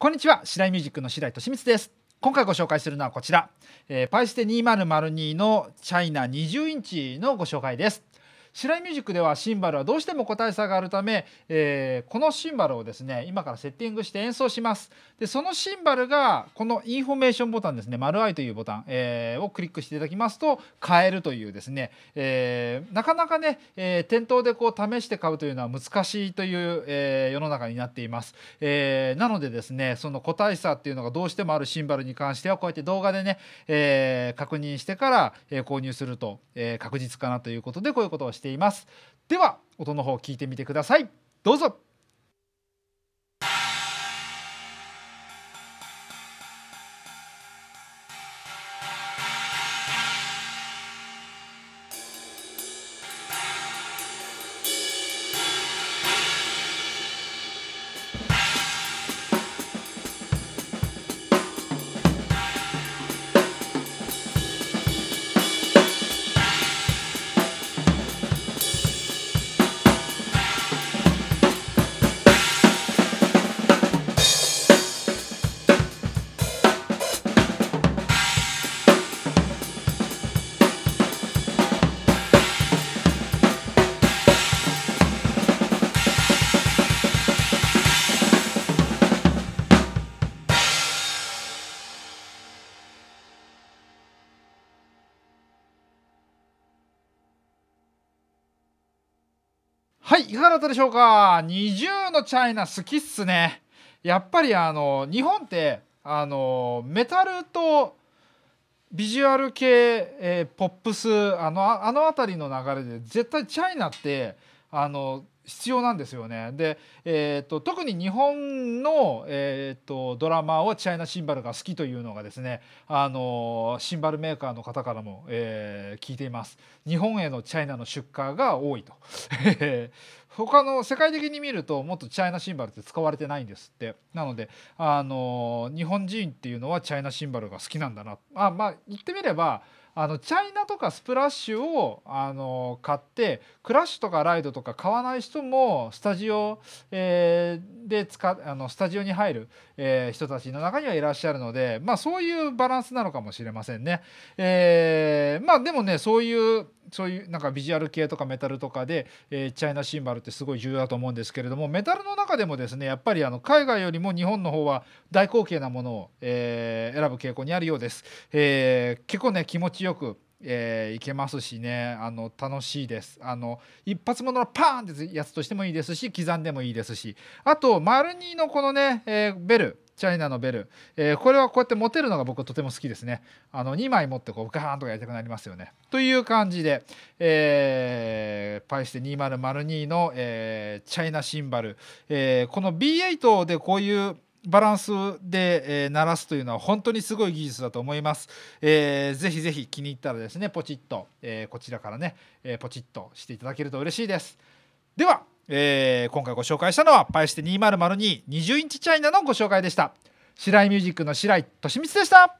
こんにちは白井ミュージックの白井俊光です今回ご紹介するのはこちら、えー、パイステ2002のチャイナ20インチのご紹介です白井ミュージックではシンバルはどうしても個体差があるため、えー、このシンバルをですね今からセッティングして演奏しますでそのシンバルがこのインフォメーションボタンですね丸 I というボタン、えー、をクリックしていただきますと変えるというですね、えー、なかなかね、え店頭でこう試して買うというのは難しいという、え世の中になっています、えなのでですねその個体差っていうのがどうしてもあるシンバルに関してはこうやって動画でね、え確認してから、え購入すると、え確実かなということでこういうことをしてしていますでは音の方聞いてみてくださいどうぞはいいかがだったでしょうか ?20 のチャイナ好きっすねやっぱりあの日本ってあのメタルとビジュアル系、えー、ポップスあのあの辺りの流れで絶対チャイナってあの必要なんですよね。で、えーと、特に日本の、えーと、ドラマをチャイナシンバルが好きというのがですねあのシンバルメーカーの方からも、えー、聞いています。日本へのチャイナの出荷が多いと。他の世界的に見るともっとチャイナシンバルって使われてないんですってなのであの日本人っていうのはチャイナシンバルが好きなんだなあまあ言ってみればあのチャイナとかスプラッシュをあの買ってクラッシュとかライドとか買わない人もスタジオ、えー、で使あのスタジオに入る、えー、人たちの中にはいらっしゃるので、まあ、そういうバランスなのかもしれませんね。えー、まあでもねそういうそういうなんかビジュアル系とかメタルとかで、えー、チャイナシンバルってすごい重要だと思うんですけれどもメタルの中でもですねやっぱりあの海外よりも日本の方は大口径なものを、えー、選ぶ傾向にあるようです。えー、結構ね気持ちよくえー、いけますしねあの楽しいですあの一発物のパーンってやつとしてもいいですし刻んでもいいですしあと丸2のこのね、えー、ベルチャイナのベル、えー、これはこうやって持てるのが僕とても好きですねあの2枚持ってこうガーンとかやりたくなりますよねという感じで、えー、パイステ2002の、えー、チャイナシンバル、えー、この B8 でこういうバランスで、えー、鳴らすというのは本当にすごい技術だと思います。えー、ぜひぜひ気に入ったらですね、ポチッと、えー、こちらからね、えー、ポチッとしていただけると嬉しいです。ではえー、今回ご紹介したのはパイステ200220インチチャイナのご紹介でした白井ミュージックの白井俊光でした